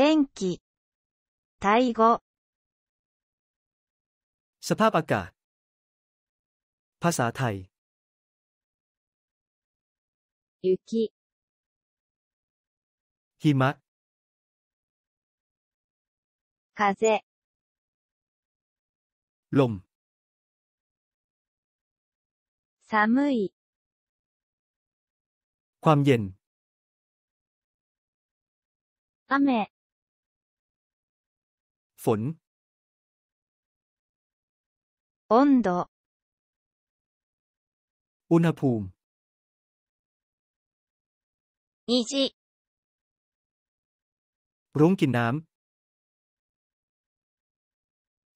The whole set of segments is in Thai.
天気タイ語スパパカパサタイ雪暇。ま風ロム寒い雨ฝน温度อุณหภูมิ虹รุ้งกินน้ำ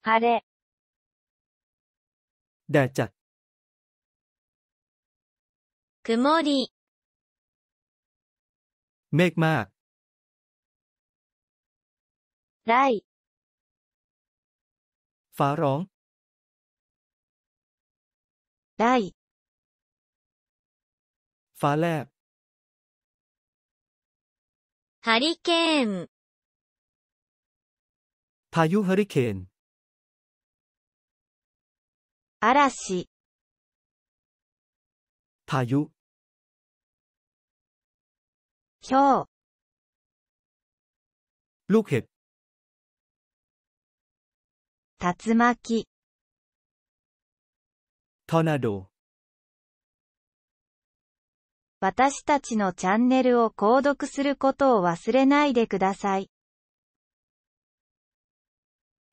晴れำแดดจัด曇りเมฆมากไ雷ฟ้าร้อง ได้ ฟ้าแลบฮริเคน พายุฮอริเคน อา嵐、พายุひょลูกเห็บ竜巻トナド私たちのチャンネルを購読することを忘れないでください。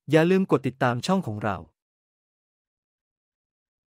อย่าลืมกดติดตามช่องของเรา